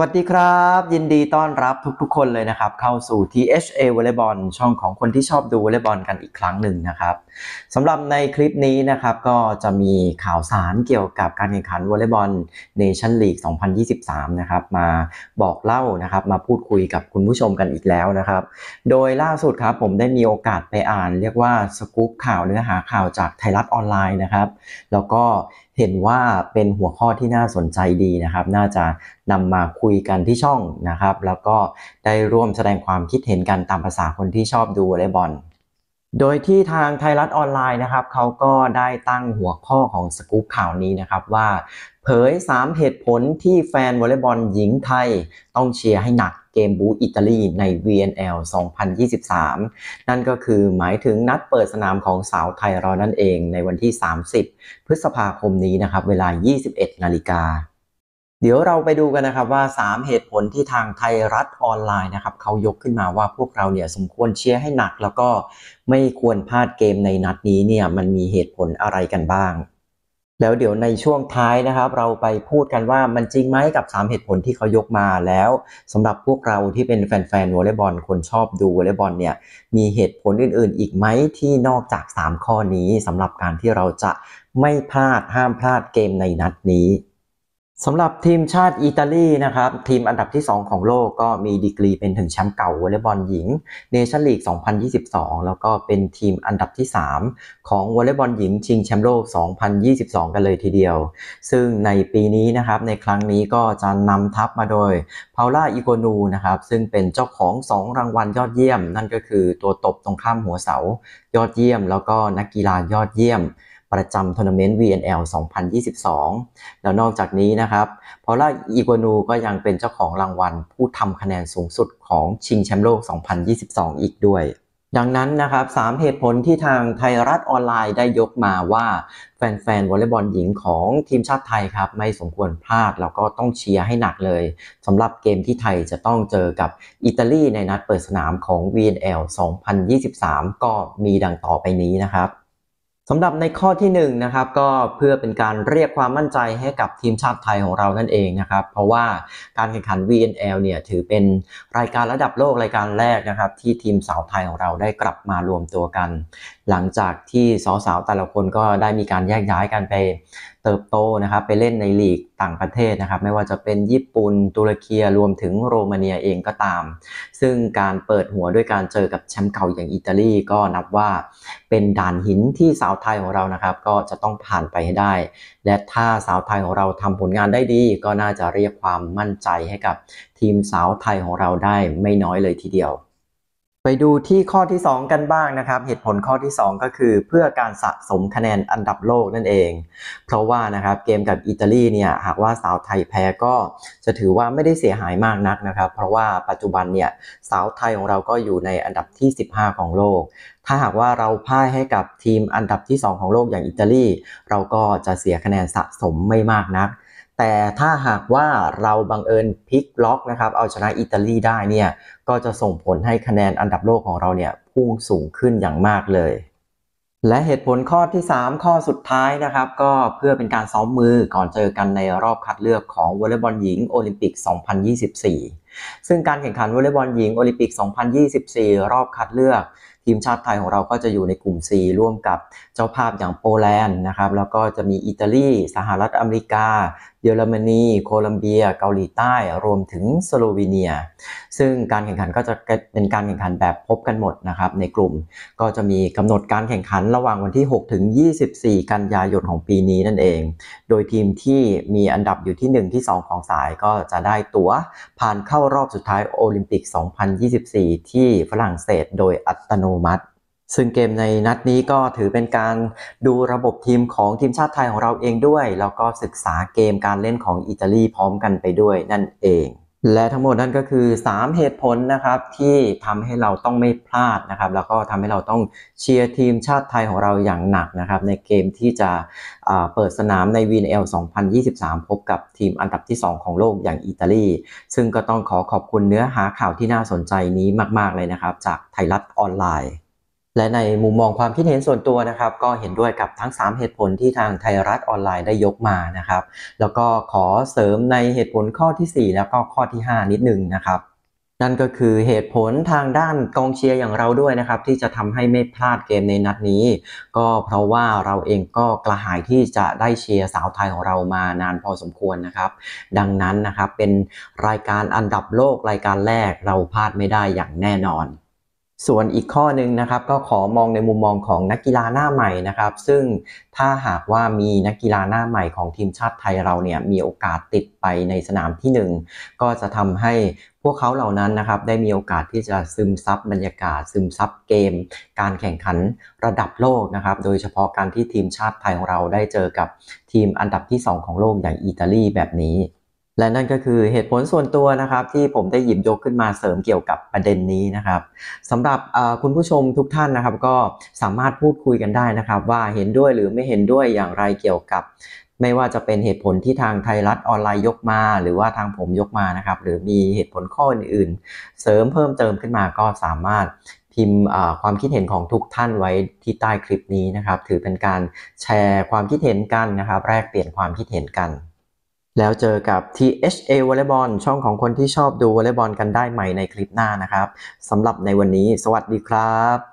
วัสดีครับ ยินดีต้อนรับทุกๆคนเลยนะครับ เข้าสู่ THA วอลเลย์บอลช่องของคนที่ชอบดูวอลเลย์บอลกันอีกครั้งหนึ่งนะครับสำหรับในคลิปนี้นะครับก็จะมีข่าวสารเกี่ยวกับการแข่งขันวอลเลย์บอลเนชั่นลีก 2023นะครับมาบอกเล่านะครับ มาพูดคุยกับคุณผู้ชมกันอีกแล้วนะครับ โดยล่าสุดครับผมได้มีโอกาสไปอ่านเรียกว่าสกู๊ปข่าวเนื้อหาข่าวจากไทยรัฐออนไลน์นะครับแล้วก็เห็นว่าเป็นหัวข้อที่น่าสนใจดีนะครับ น่าจะนำมาคุยกันที่ช่องนะครับ แล้วก็ได้ร่วมแสดงความคิดเห็นกันตามภาษาคนที่ชอบดูวอลเลย์บอล โดยที่ทางไทยรัฐออนไลน์นะครับ เขาก็ได้ตั้งหัวข้อของสกู๊ปข่าวนี้นะครับว่าเผย3เหตุผลที่แฟนวอลเลย์บอลหญิงไทยต้องเชียร์ให้หนักเกมบูอิตาลีใน VNL 2023 นั่นก็คือหมายถึงนัดเปิดสนามของสาวไทยเรานั่นเองในวันที่ 30 พฤษภาคมนี้นะครับเวลา 21 นาฬิกาเดี๋ยวเราไปดูกันนะครับว่า3เหตุผลที่ทางไทยรัฐออนไลน์นะครับเขายกขึ้นมาว่าพวกเราเนี่ยสมควรเชียร์ให้หนัก แล้วก็ไม่ควรพลาดเกมในนัดนี้เนี่ยมันมีเหตุผลอะไรกันบ้างแล้วเดี๋ยวในช่วงท้ายนะครับเราไปพูดกันว่ามันจริงไหมกับ3เหตุผลที่เขายกมาแล้วสำหรับพวกเราที่เป็นแฟนๆวอลเลย์บอล คนชอบดูวอลเลย์บอลเนี่ย มีเหตุผลอื่นๆอีกไหมที่นอกจาก 3 ข้อนี้ สำหรับการที่เราจะไม่พลาดห้ามพลาดเกมในนัดนี้สำหรับทีมชาติอิตาลีนะครับทีมอันดับที่ 2 ของโลกก็มีดีกรีเป็นถึงแชมป์เก่าวอลเลย์บอลหญิงเนชั่นลีก 2022 แล้วก็เป็นทีมอันดับที่ 3 ของวอลเลย์บอลหญิง ชิงแชมป์โลก 2022 กันเลยทีเดียว ซึ่งในปีนี้นะครับ ในครั้งนี้ก็จะนำทัพมาโดยพาล่าอีโกนูนะครับ ซึ่งเป็นเจ้าของ 2 รางวัลยอดเยี่ยม นั่นก็คือตัวตบตรงข้ามหัวเสา ยอดเยี่ยม แล้วก็นักกีฬายอดเยี่ยมประจำทัวร์นาเมนต์ VNL 2022 แล้วนอกจากนี้นะครับพอล่าอีกวานูก็ยังเป็นเจ้าของรางวัลผู้ทำคะแนนสูงสุดของชิงแชมป์โลก 2022 อีกด้วย ดังนั้นนะครับสามเหตุผลที่ทางไทยรัฐออนไลน์ได้ยกมาว่าแฟนๆวอลเลย์บอลหญิงของทีมชาติไทยครับ ไม่สมควรพลาดแล้วก็ต้องเชียร์ให้หนักเลยสำหรับเกมที่ไทยจะต้องเจอกับอิตาลีในนัดเปิดสนามของ VNL 2023 ก็มีดังต่อไปนี้นะครับสำหรับในข้อที่1นนะครับก็เพื่อเป็นการเรียกความมั่นใจให้กับทีมชาติไทยของเรานั่นเองนะครับเพราะว่าการแข่งขัน VNL เนี่ยถือเป็นรายการระดับโลกรายการแรกนะครับ ที่ทีมสาวไทยของเราได้กลับมารวมตัวกัน หลังจากที่สาวๆแต่ละคนก็ได้มีการแยกย้ายกันไปเติบโตนะครับไปเล่นในลีกต่างประเทศนะครับไม่ว่าจะเป็นญี่ปุ่นตุรกีรวมถึงโรมาเนียเองก็ตาม ซึ่งการเปิดหัวด้วยการเจอกับแชมป์เก่าอย่างอิตาลีก็นับว่าเป็นด่านหินที่สาวไทยของเรานะครับก็จะต้องผ่านไปให้ได้ และถ้าสาวไทยของเราทำผลงานได้ดีก็น่าจะเรียกความมั่นใจให้กับทีมสาวไทยของเราได้ไม่น้อยเลยทีเดียวไปดูที่ข้อที่2กันบ้างนะครับเหตุผลข้อที่2ก็คือเพื่อการสะสมคะแนนอันดับโลกนั่นเองเพราะว่านะครับเกมกับอิตาลีเนี่ยหากว่าสาวไทยแพ้ก็ จะถือว่าไม่ได้เสียหายมากนักนะครับเพราะว่าปัจจุบันเนี่ยสาวไทยของเราก็อยู่ในอันดับที่ 15 ของโลก ถ้าหากว่าเราพ่ายให้กับทีมอันดับที่ 2 ของโลกอย่างอิตาลีเราก็จะเสียคะแนนสะสมไม่มากนักแต่ถ้าหากว่าเราบังเอิญพลิกล็อกนะครับเอาชนะอิตาลีได้เนี่ยก็จะส่งผลให้คะแนนอันดับโลกของเราเนี่ยพุ่งสูงขึ้นอย่างมากเลย และเหตุผลข้อที่ 3 ข้อสุดท้ายนะครับก็เพื่อเป็นการซ้อมมือก่อนเจอกันในรอบคัดเลือกของวอลเลย์บอลหญิงโอลิมปิก 2024ซึ่งการแข่งขันวอลเลย์บอลหญิง โอลิมปิก 2024 รอบคัดเลือกทีมชาติไทยของเราก็จะอยู่ในกลุ่ม C ร่วมกับเจ้าภาพอย่างโปแลนด์นะครับแล้วก็จะมีอิตาลีสหรัฐอเมริกา เยอรมนี โคลัมเบีย เกาหลีใต้ รวมถึงสโลวีเนีย ซึ่งการแข่งขันก็จะเป็นการแข่งขันแบบพบกันหมดนะครับในกลุ่มก็จะมีกำหนดการแข่งขันระหว่างวันที่6ถึง24 กันยายนของปีนี้นั่นเอง โดยทีมที่มีอันดับอยู่ที่1ที่2 ของสายก็จะได้ตั๋วผ่านเข้าารอบสุดท้ายโอลิมปิก 2024 ที่ฝรั่งเศสโดยอัตโนมัติ ซึ่งเกมในนัดนี้ก็ถือเป็นการดูระบบทีมของทีมชาติไทยของเราเองด้วย แล้วก็ศึกษาเกมการเล่นของอิตาลีพร้อมกันไปด้วยนั่นเองและทั้งหมดนั่นก็คือ 3 เหตุผลนะครับที่ทำให้เราต้องไม่พลาดนะครับแล้วก็ทำให้เราต้องเชียร์ทีมชาติไทยของเราอย่างหนักนะครับในเกมที่จะเปิดสนามใน VNL 2023 พบกับทีมอันดับที่ 2 ของโลกอย่างอิตาลีซึ่งก็ต้องขอขอบคุณเนื้อหาข่าวที่น่าสนใจนี้มากๆเลยนะครับจากไทยรัฐออนไลน์และในมุมมองความคิดเห็นส่วนตัวนะครับก็เห็นด้วยกับทั้ง3เหตุผลที่ทางไทยรัฐออนไลน์ได้ยกมานะครับแล้วก็ขอเสริมในเหตุผลข้อที่ 4 แล้วก็ข้อที่ 5 นิดนึงนะครับนั่นก็คือเหตุผลทางด้านกองเชียร์อย่างเราด้วยนะครับที่จะทำให้ไม่พลาดเกมในนัดนี้ ก็เพราะว่าเราเองก็กระหายที่จะได้เชียร์สาวไทยของเรามานานพอสมควรนะครับ ดังนั้นนะครับเป็นรายการอันดับโลกรายการแรกเราพลาดไม่ได้อย่างแน่นอนส่วนอีกข้อ นึงนะครับก็ขอมองในมุมมองของนักกีฬาหน้าใหม่นะครับซึ่งถ้าหากว่ามีนักกีฬาหน้าใหม่ของทีมชาติไทยเราเนี่ยมีโอกาสติดไปในสนามที่ 1 ก็จะทำให้พวกเขาเหล่านั้นนะครับได้มีโอกาสที่จะซึมซับบรรยากาศ ซึมซับเกม การแข่งขันระดับโลกนะครับโดยเฉพาะการที่ทีมชาติไทยของเราได้เจอกับทีมอันดับที่ 2 ของโลกอย่างอิตาลีแบบนี้และนั่นก็คือเหตุผลส่วนตัวนะครับที่ผมได้หยิบยกขึ้นมาเสริมเกี่ยวกับประเด็นนี้นะครับสำหรับคุณผู้ชมทุกท่านนะครับ ก็สามารถพูดคุยกันได้นะครับว่าเห็นด้วยหรือไม่เห็นด้วยอย่างไรเกี่ยวกับ ไม่ว่าจะเป็นเหตุผลที่ทางไทยรัฐออนไลน์ยกมา หรือว่าทางผมยกมานะครับหรือมีเหตุผลข้ออื่นๆเสริมเพิ่มเติมขึ้นมา ก็สามารถพิมพ์ความคิดเห็นของทุกท่านไว้ที่ใต้คลิปนี้นะครับถือเป็นการแชร์ความคิดเห็นกันนะครับแลกเปลี่ยนความคิดเห็นกันแล้วเจอกับ THA วอลเลย์บอลช่องของคนที่ชอบดูวอลเลย์บอลกันได้ใหม่ในคลิปหน้านะครับ สำหรับในวันนี้สวัสดีครับ